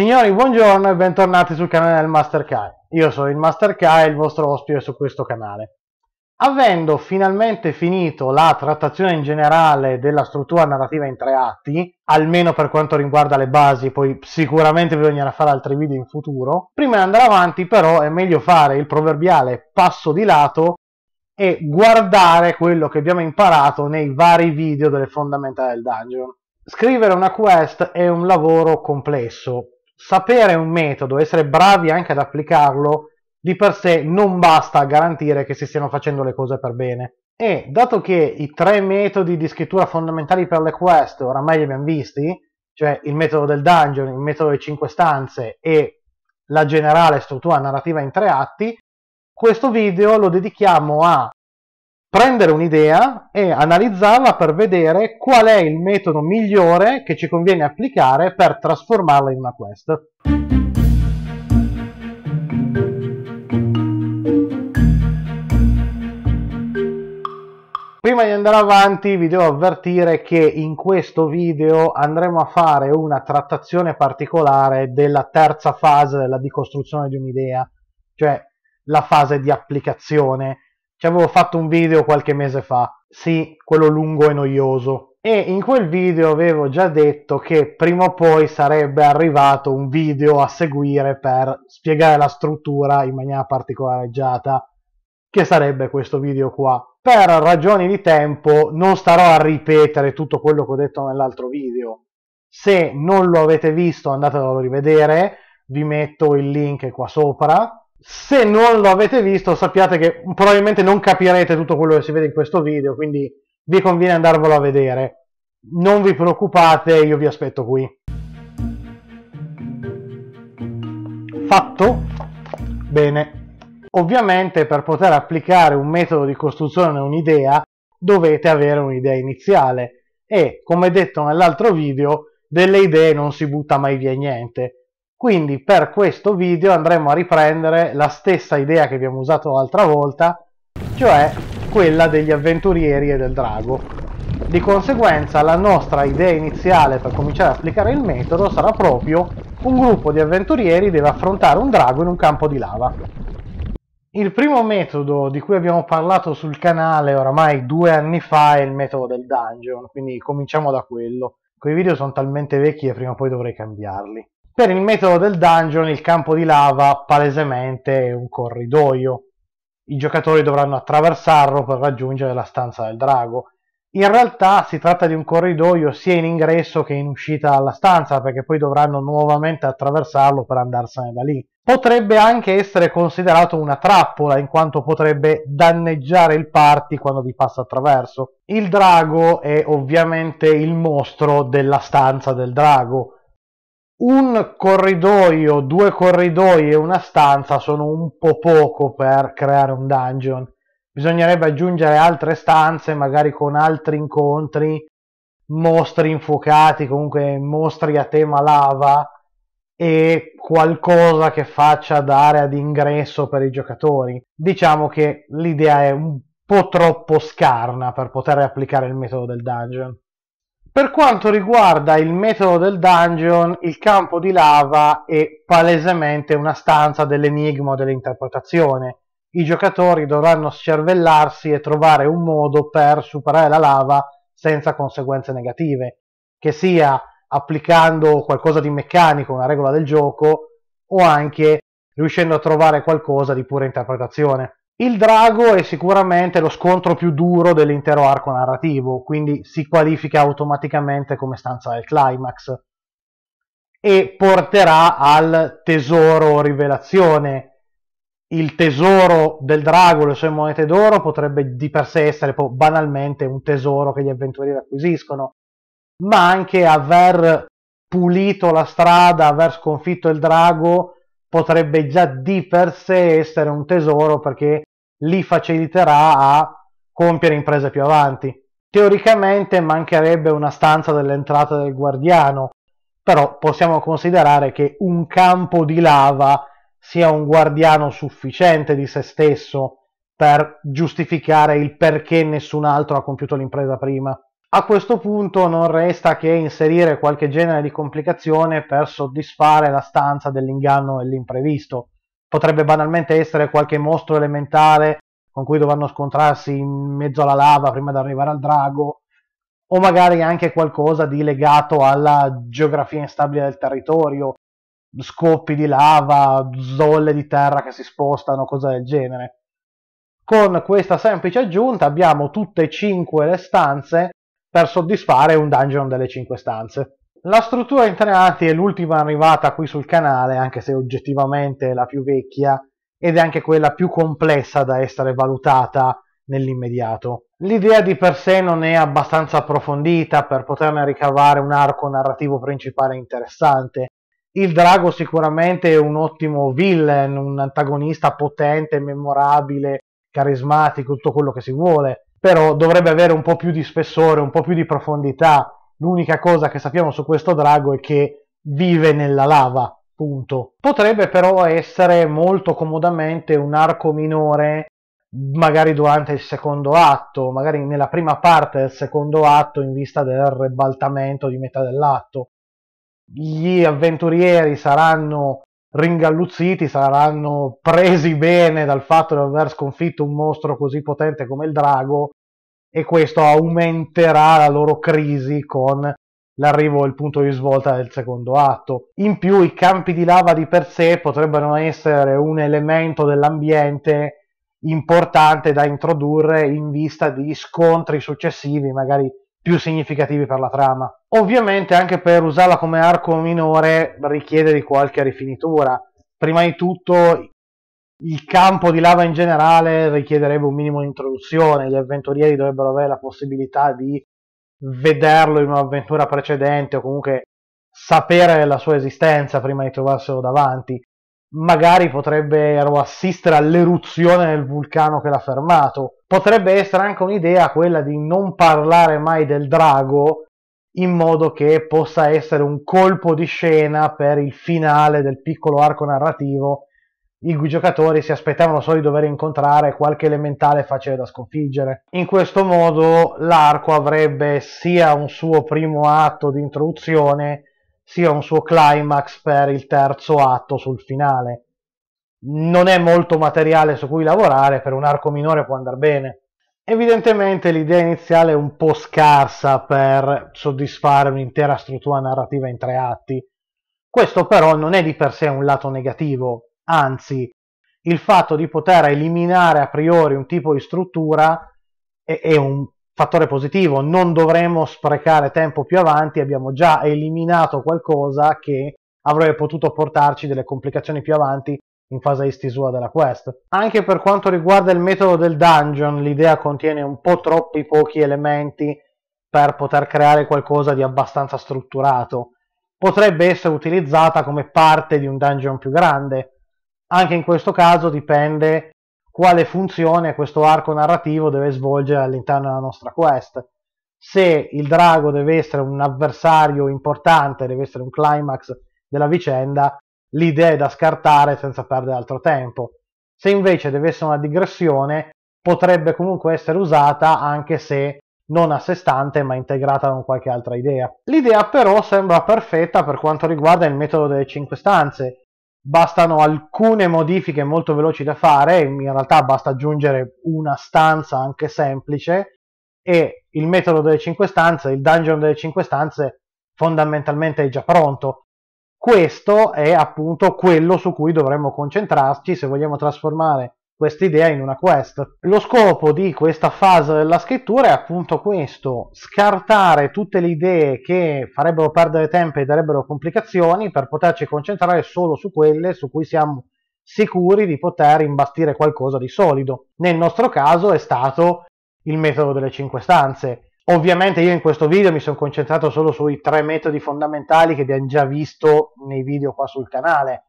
Signori, buongiorno e bentornati sul canale del Master Kai. Io sono il Master Kai, il vostro ospite su questo canale. Avendo finalmente finito la trattazione in generale della struttura narrativa in tre atti, almeno per quanto riguarda le basi, poi sicuramente bisognerà fare altri video in futuro, prima di andare avanti però è meglio fare il proverbiale passo di lato e guardare quello che abbiamo imparato nei vari video delle fondamenta del dungeon. Scrivere una quest è un lavoro complesso, sapere un metodo, essere bravi anche ad applicarlo, di per sé non basta a garantire che si stiano facendo le cose per bene. E dato che i tre metodi di scrittura fondamentali per le quest oramai li abbiamo visti, cioè il metodo del dungeon, il metodo delle 5 stanze e la generale struttura narrativa in tre atti, questo video lo dedichiamo a prendere un'idea e analizzarla per vedere qual è il metodo migliore che ci conviene applicare per trasformarla in una quest. Prima di andare avanti vi devo avvertire che in questo video andremo a fare una trattazione particolare della terza fase della decostruzione di un'idea, cioè la fase di applicazione ci avevo fatto un video qualche mese fa, sì, quello lungo e noioso. E in quel video avevo già detto che prima o poi sarebbe arrivato un video a seguire per spiegare la struttura in maniera particolareggiata, che sarebbe questo video qua. Per ragioni di tempo non starò a ripetere tutto quello che ho detto nell'altro video. Se non lo avete visto andatelo a rivedere, vi metto il link qua sopra se non lo avete visto sappiate che probabilmente non capirete tutto quello che si vede in questo video, quindi vi conviene andarvelo a vedere. Non vi preoccupate, io vi aspetto qui. Fatto? Bene. Ovviamente per poter applicare un metodo di costruzione a un'idea dovete avere un'idea iniziale e, come detto nell'altro video, delle idee non si butta mai via niente. Quindi per questo video andremo a riprendere la stessa idea che abbiamo usato l'altra volta, cioè quella degli avventurieri e del drago. Di conseguenza la nostra idea iniziale per cominciare ad applicare il metodo sarà proprio un gruppo di avventurieri deve affrontare un drago in un campo di lava. Il primo metodo di cui abbiamo parlato sul canale oramai due anni fa è il metodo del dungeon, quindi cominciamo da quello. Quei video sono talmente vecchi che prima o poi dovrei cambiarli. Per il metodo del dungeon il campo di lava palesemente è un corridoio. I giocatori dovranno attraversarlo per raggiungere la stanza del drago. In realtà si tratta di un corridoio sia in ingresso che in uscita dalla stanza, perché poi dovranno nuovamente attraversarlo per andarsene da lì. Potrebbe anche essere considerato una trappola, in quanto potrebbe danneggiare il party quando vi passa attraverso. Il drago è ovviamente il mostro della stanza del drago, un corridoio, due corridoi e una stanza sono un po' poco per creare un dungeon. Bisognerebbe aggiungere altre stanze, magari con altri incontri, mostri infuocati, comunque mostri a tema lava e qualcosa che faccia da area d'ingresso per i giocatori. Diciamo che l'idea è un po' troppo scarna per poter applicare il metodo del dungeon. Per quanto riguarda il metodo del dungeon, il campo di lava è palesemente una stanza dell'enigma dell'interpretazione. I giocatori dovranno scervellarsi e trovare un modo per superare la lava senza conseguenze negative, che sia applicando qualcosa di meccanico, una regola del gioco, o anche riuscendo a trovare qualcosa di pura interpretazione. Il drago è sicuramente lo scontro più duro dell'intero arco narrativo, quindi si qualifica automaticamente come stanza del climax e porterà al tesoro rivelazione. Il tesoro del drago, le sue monete d'oro, potrebbe di per sé essere banalmente un tesoro che gli avventurieri acquisiscono, ma anche aver pulito la strada, aver sconfitto il drago, potrebbe già di per sé essere un tesoro perché li faciliterà a compiere imprese più avanti. Teoricamente mancherebbe una stanza dell'entrata del guardiano, però possiamo considerare che un campo di lava sia un guardiano sufficiente di se stesso per giustificare il perché nessun altro ha compiuto l'impresa prima. A questo punto non resta che inserire qualche genere di complicazione per soddisfare la stanza dell'inganno e l'imprevisto potrebbe banalmente essere qualche mostro elementare con cui dovranno scontrarsi in mezzo alla lava prima di arrivare al drago, o magari anche qualcosa di legato alla geografia instabile del territorio, scoppi di lava, zolle di terra che si spostano, cose del genere. Con questa semplice aggiunta abbiamo tutte e cinque le stanze per soddisfare un dungeon delle cinque stanze. La struttura in tre atti è l'ultima arrivata qui sul canale, anche se oggettivamente è la più vecchia ed è anche quella più complessa da essere valutata nell'immediato. L'idea di per sé non è abbastanza approfondita per poterne ricavare un arco narrativo principale interessante. Il drago sicuramente è un ottimo villain, un antagonista potente, memorabile, carismatico, tutto quello che si vuole, però dovrebbe avere un po' più di spessore, un po' più di profondità L'unica cosa che sappiamo su questo drago è che vive nella lava, punto. Potrebbe però essere molto comodamente un arco minore magari durante il secondo atto, magari nella prima parte del secondo atto in vista del ribaltamento di metà dell'atto. Gli avventurieri saranno ringalluzziti, saranno presi bene dal fatto di aver sconfitto un mostro così potente come il drago e questo aumenterà la loro crisi con l'arrivo al punto di svolta del secondo atto. In più i campi di lava di per sé potrebbero essere un elemento dell'ambiente importante da introdurre in vista di scontri successivi, magari più significativi per la trama. Ovviamente anche per usarla come arco minore richiede di qualche rifinitura. Prima di tutto il campo di lava in generale richiederebbe un minimo di introduzione, gli avventurieri dovrebbero avere la possibilità di vederlo in un'avventura precedente o comunque sapere la sua esistenza prima di trovarselo davanti. Magari potrebbero assistere all'eruzione del vulcano che l'ha fermato. Potrebbe essere anche un'idea quella di non parlare mai del drago in modo che possa essere un colpo di scena per il finale del piccolo arco narrativo i giocatori si aspettavano solo di dover incontrare qualche elementale facile da sconfiggere. In questo modo l'arco avrebbe sia un suo primo atto di introduzione, sia un suo climax per il terzo atto sul finale. Non è molto materiale su cui lavorare, per un arco minore può andare bene. Evidentemente l'idea iniziale è un po' scarsa per soddisfare un'intera struttura narrativa in tre atti. Questo però non è di per sé un lato negativo, anzi il fatto di poter eliminare a priori un tipo di struttura è, è un fattore positivo, non dovremmo sprecare tempo più avanti, abbiamo già eliminato qualcosa che avrebbe potuto portarci delle complicazioni più avanti in fase di stesura della quest. Anche per quanto riguarda il metodo del dungeon, l'idea contiene un po' troppi pochi elementi per poter creare qualcosa di abbastanza strutturato. Potrebbe essere utilizzata come parte di un dungeon più grande, anche in questo caso dipende quale funzione questo arco narrativo deve svolgere all'interno della nostra quest. Se il drago deve essere un avversario importante, deve essere un climax della vicenda, l'idea è da scartare senza perdere altro tempo. Se invece deve essere una digressione, potrebbe comunque essere usata anche se non a sé stante ma integrata con qualche altra idea. L'idea però sembra perfetta per quanto riguarda il metodo delle 5 stanze, bastano alcune modifiche molto veloci da fare, in realtà basta aggiungere una stanza anche semplice e il metodo delle 5 stanze, il dungeon delle 5 stanze fondamentalmente è già pronto. Questo è appunto quello su cui dovremmo concentrarci se vogliamo trasformare questa idea in una quest. Lo scopo di questa fase della scrittura è appunto questo, scartare tutte le idee che farebbero perdere tempo e darebbero complicazioni per poterci concentrare solo su quelle su cui siamo sicuri di poter imbastire qualcosa di solido. Nel nostro caso è stato il metodo delle cinque stanze. Ovviamente io in questo video mi sono concentrato solo sui tre metodi fondamentali che abbiamo già visto nei video qua sul canale.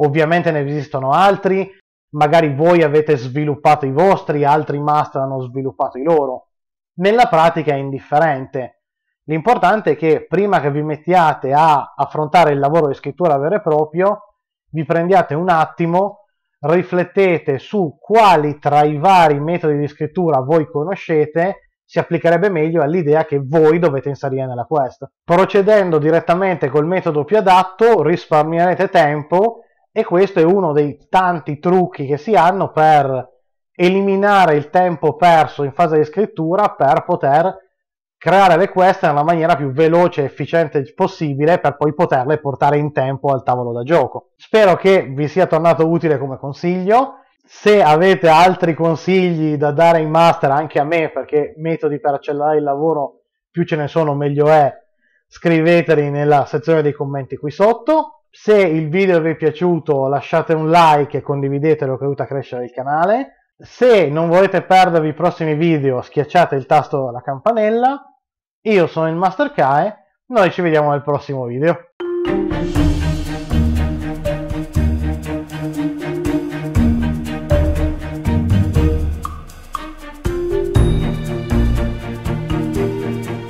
Ovviamente ne esistono altri, magari voi avete sviluppato i vostri, altri master hanno sviluppato i loro. Nella pratica è indifferente. L'importante è che prima che vi mettiate a affrontare il lavoro di scrittura vero e proprio, vi prendiate un attimo, riflettete su quali tra i vari metodi di scrittura voi conoscete si applicherebbe meglio all'idea che voi dovete inserire nella quest. Procedendo direttamente col metodo più adatto risparmierete tempo e questo è uno dei tanti trucchi che si hanno per eliminare il tempo perso in fase di scrittura per poter creare le quest nella maniera più veloce e efficiente possibile per poi poterle portare in tempo al tavolo da gioco. Spero che vi sia tornato utile come consiglio. Se avete altri consigli da dare in master anche a me, perché metodi per accelerare il lavoro più ce ne sono meglio è, scriveteli nella sezione dei commenti qui sotto. Se il video vi è piaciuto lasciate un like e condividetelo che aiuta a crescere il canale. Se non volete perdervi i prossimi video schiacciate il tasto della campanella. Io sono il Master Kae, noi ci vediamo nel prossimo video.